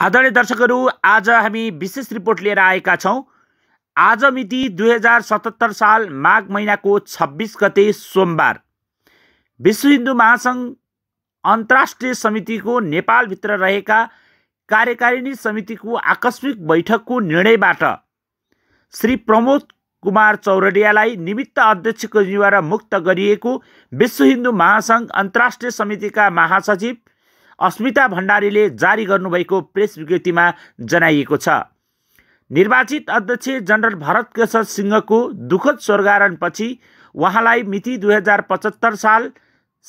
आदरणीय दर्शकहरू आज हामी विशेष रिपोर्ट लिएर आएका छौँ आज मिति दुई हजार सतहत्तर साल माघ महिनाको छब्बिस गते सोमबार विश्व हिन्दू महासङ्घ अन्तर्राष्ट्रिय समितिको नेपालभित्र रहेका कार्यकारिणी समितिको आकस्मिक बैठकको निर्णयबाट श्री प्रमोद कुमार चौरडियालाई निमित्त अध्यक्षको जिम्मेवार मुक्त गरिएको विश्व हिन्दू महासङ्घ अन्तर्राष्ट्रिय समितिका महासचिव अस्मिता भण्डारीले जारी गर्नुभएको प्रेस विज्ञप्तिमा जनाइएको छ निर्वाचित अध्यक्ष जनरल भरत केशर सिंहको दुःखद स्वर्गारणपछि उहाँलाई मिति दुई हजार पचहत्तर साल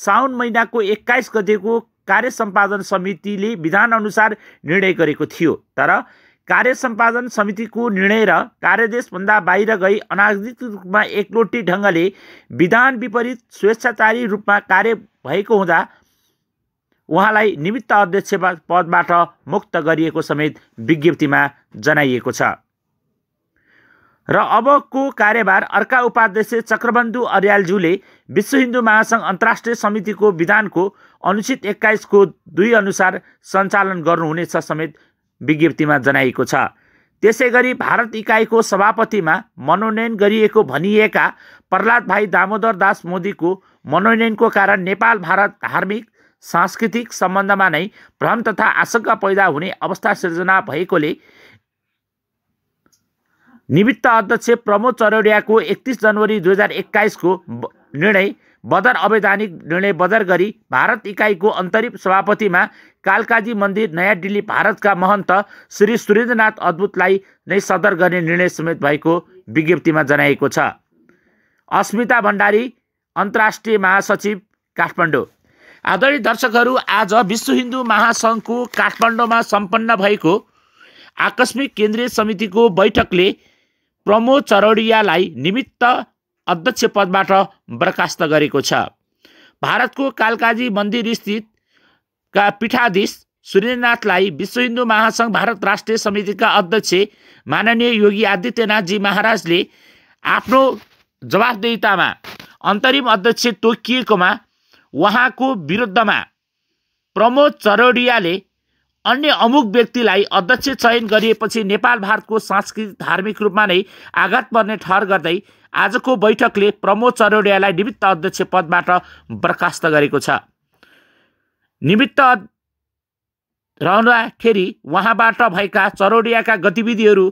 साउन महिनाको एक्काइस गतिको कार्य सम्पादन समितिले विधानअनुसार निर्णय गरेको थियो तर कार्य सम्पादन समितिको निर्णय र कार्यदेशभन्दा बाहिर गई अनाधिकृत रूपमा एकलोटी ढङ्गले विधान विपरीत स्वेच्छाचारी रूपमा कार्य भएको हुँदा उहाँलाई निमित्त अध्यक्ष पदबाट मुक्त गरिएको समेत विज्ञप्तिमा जनाइएको छ र अबको कार्यभार अर्का उपाध्यक्ष चक्रबन्धु अर्यालज्यूले विश्व हिन्दू महासङ्घ अन्तर्राष्ट्रिय समितिको विधानको अनुच्छेद एक्काइसको दुई अनुसार सञ्चालन गर्नुहुनेछ समेत विज्ञप्तिमा जनाइएको छ त्यसै गरी भारत इकाइको सभापतिमा मनोनयन गरिएको भनिएका प्रहलाद भाइ दामोदर दास मोदीको मनोनयनको कारण नेपाल भारत धार्मिक सांस्कृतिक सम्बन्धमा नै भ्रम तथा आशंका पैदा हुने अवस्था सृजना भएकोले निवृत्त अध्यक्ष प्रमोद चरौडियाको एकतिस जनवरी दुई हजार एक्काइसको निर्णय बदर अवैधानिक निर्णय बदर गरी भारत इकाइको अन्तरिम सभापतिमा कालकाजी मन्दिर नयाँ दिल्ली भारतका महन्त श्री सुरेन्द्रनाथ अद्भुतलाई नै सदर गर्ने निर्णय समेत भएको विज्ञप्तिमा जनाएको छ अस्मिता भण्डारी अन्तर्राष्ट्रिय महासचिव काठमाडौँ आदरणीय दर्शकहरू आज विश्व हिन्दू महासङ्घको काठमाडौँमा सम्पन्न भएको आकस्मिक केन्द्रीय समितिको बैठकले प्रमोद चरौडियालाई निमित्त अध्यक्ष पदबाट बर्खास्त गरेको छ भारतको कालकाजी मन्दिर स्थितका पीठाधीश सूर्यनाथलाई विश्व हिन्दू महासङ्घ भारत राष्ट्रिय समितिका अध्यक्ष माननीय योगी आदित्यनाथजी महाराजले आफ्नो जवाबदेतामा अन्तरिम अध्यक्ष तोकिएकोमा उहाँको विरुद्धमा प्रमोद चरोडियाले अन्य अमुक व्यक्तिलाई अध्यक्ष चयन गरिएपछि नेपाल भारतको सांस्कृतिक धार्मिक रूपमा नै आघात पर्ने ठहर गर्दै आजको बैठकले प्रमोद चरौडियालाई निमित्त अध्यक्ष पदबाट बर्खास्त गरेको छ निमित्त रहँदाखेरि उहाँबाट भएका चरोडियाका गतिविधिहरू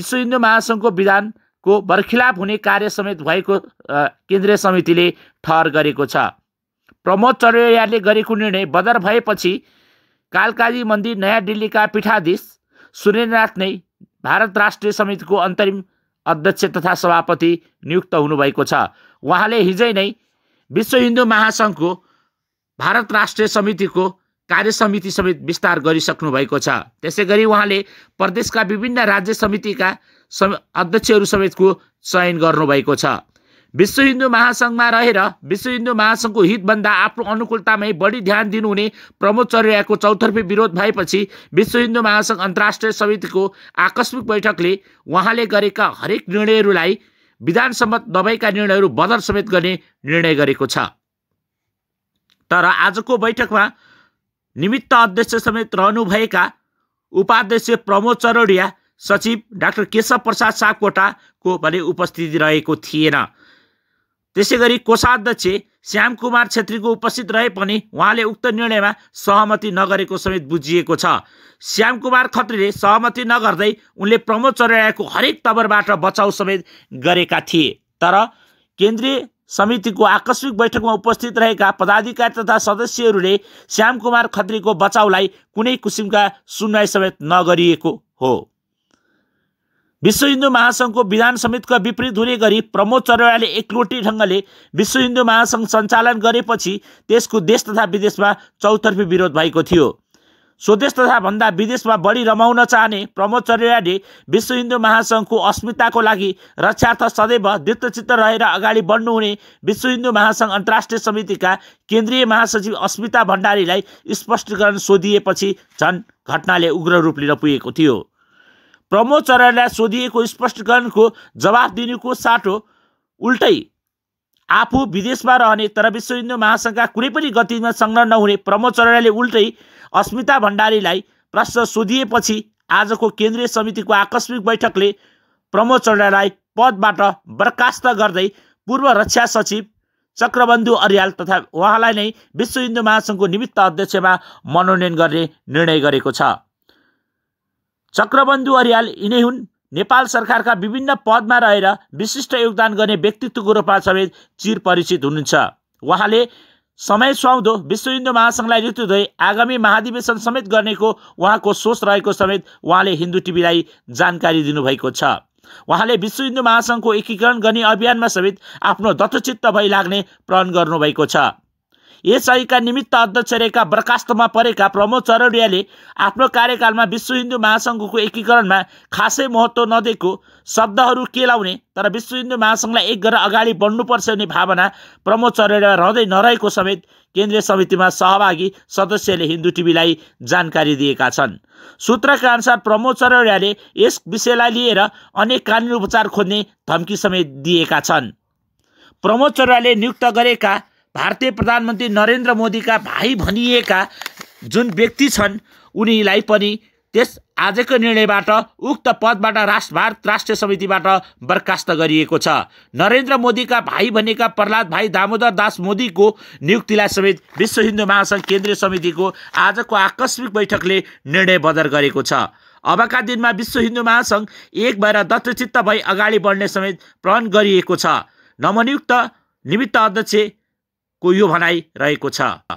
विश्व हिन्दू महासङ्घको विधानको बर्खिलाप हुने कार्य समेत भएको केन्द्रीय समितिले ठहर गरेको छ प्रमोद चरैयाले गरेको निर्णय बदर भएपछि कालकाजी मन्दिर नयाँ दिल्लीका पीठाधीश सूर्यनाथ नै भारत राष्ट्रिय समितिको अन्तरिम अध्यक्ष तथा सभापति नियुक्त हुनुभएको छ उहाँले हिजै नै विश्व हिन्दू महासङ्घको भारत राष्ट्रिय समितिको कार्य समिति समेत विस्तार गरिसक्नु भएको छ त्यसै गरी उहाँले प्रदेशका विभिन्न राज्य समितिका सम अध्यक्षहरू समेतको चयन गर्नुभएको छ विश्व हिन्दू महासङ्घमा रहेर विश्व हिन्दू महासङ्घको हितभन्दा आफ्नो अनुकूलतामै बढी ध्यान दिनुहुने प्रमोद चर्याको चौतर्फी विरोध भएपछि विश्व हिन्दू महासङ्घ अन्तर्राष्ट्रिय समितिको आकस्मिक बैठकले उहाँले गरेका हरेक निर्णयहरूलाई विधानसम्मत नभएका निर्णयहरू बदर समेत गर्ने निर्णय गरेको छ तर आजको बैठकमा निमित्त अध्यक्ष समेत रहनुभएका उपाध्यक्ष प्रमोद चरडिया सचिव डाक्टर केशव प्रसाद सापकोटाको भने उपस्थिति रहेको थिएन त्यसै गरी कोषाध्यक्ष कुमार छेत्रीको उपस्थित रहे पनि उहाँले उक्त निर्णयमा सहमति नगरेको समेत बुझिएको छ श्याम कुमार खत्रीले सहमति नगर्दै उनले प्रमोद चौरायाको हरेक तबरबाट बचाउ समेत गरेका थिए तर केन्द्रीय समितिको आकस्मिक बैठकमा उपस्थित रहेका पदाधिकारी तथा सदस्यहरूले कुमार खत्रीको बचाउलाई कुनै किसिमका सुनवाई समेत नगरिएको हो विश्व हिन्दू महासङ्घको विधान समितिका विपरीत हुने गरी प्रमोद चरवाले एकलोटी ढङ्गले विश्व हिन्दू महासङ्घ सञ्चालन गरेपछि त्यसको देश तथा विदेशमा चौतर्फी विरोध भएको थियो स्वदेश तथा भन्दा विदेशमा बढी रमाउन चाहने प्रमोद चरवाले विश्व हिन्दू महासङ्घको अस्मिताको लागि रक्षार्थ सदैव दृतचित्त रहेर अगाडि बढ्नुहुने विश्व हिन्दू महासङ्घ अन्तर्राष्ट्रिय समितिका केन्द्रीय महासचिव अस्मिता भण्डारीलाई स्पष्टीकरण सोधिएपछि झन् घटनाले उग्र रूप लिन पुगेको थियो प्रमोचरलाई सोधिएको स्पष्टीकरणको जवाफ दिनुको साटो उल्टै आफू विदेशमा रहने तर विश्व हिन्दू महासङ्घका कुनै पनि गतिविधिमा संलग्न नहुने प्रमोचरले उल्टै अस्मिता भण्डारीलाई प्रश्न सोधिएपछि आजको केन्द्रीय समितिको आकस्मिक बैठकले प्रमोचरलाई पदबाट बर्खास्त गर्दै पूर्व रक्षा सचिव चक्रबन्धु अर्याल तथा उहाँलाई नै विश्व हिन्दू महासङ्घको निमित्त अध्यक्षमा मनोनयन गर्ने निर्णय गरेको छ चक्रबन्धु अर्याल यिनै हुन् नेपाल सरकारका विभिन्न पदमा रहेर विशिष्ट योगदान गर्ने व्यक्तित्वको रूपमा समेत चिर परिचित हुनुहुन्छ उहाँले समय सुहाउँदो विश्व हिन्दू महासङ्घलाई धोए आगामी महाधिवेशन समेत गर्नेको उहाँको सोच रहेको समेत उहाँले हिन्दू टिभीलाई जानकारी दिनुभएको छ उहाँले विश्व हिन्दू महासङ्घको एकीकरण गर्ने अभियानमा समेत आफ्नो दत्तचित्त लाग्ने प्रण गर्नुभएको छ एसआईका निमित्त अध्यक्ष रहेका बर्खास्तमा परेका प्रमोद चरौडियाले आफ्नो कार्यकालमा विश्व हिन्दू महासङ्घको एकीकरणमा खासै महत्त्व नदिएको शब्दहरू के लाउने तर विश्व हिन्दू महासङ्घलाई एक गरेर अगाडि बढ्नुपर्छ भन्ने भावना प्रमोद चरौडिया रहँदै नरहेको समेत केन्द्रीय समितिमा सहभागी सदस्यले हिन्दू टिभीलाई जानकारी दिएका छन् सूत्रका अनुसार प्रमोद चरौडियाले यस विषयलाई लिएर अनेक कानुन उपचार खोज्ने धम्की समेत दिएका छन् प्रमोद चौराले नियुक्त गरेका भारतीय प्रधानमन्त्री नरेन्द्र मोदीका भाइ भनिएका जुन व्यक्ति छन् उनीलाई पनि त्यस आजको निर्णयबाट उक्त पदबाट राष्ट्र भारत राष्ट्रिय समितिबाट बर्खास्त गरिएको छ नरेन्द्र मोदीका भाइ भनेका प्रहलाद भाइ दामोदर दास मोदीको नियुक्तिलाई समेत विश्व हिन्दू महासङ्घ केन्द्रीय समितिको आजको आकस्मिक बैठकले निर्णय बदर गरेको छ अबका दिनमा विश्व हिन्दू महासङ्घ एक भएर दत्तचित्त भई अगाडि बढ्ने समेत प्रण गरिएको छ नवनियुक्त निमित्त अध्यक्ष को यो भनाइ रहेको छ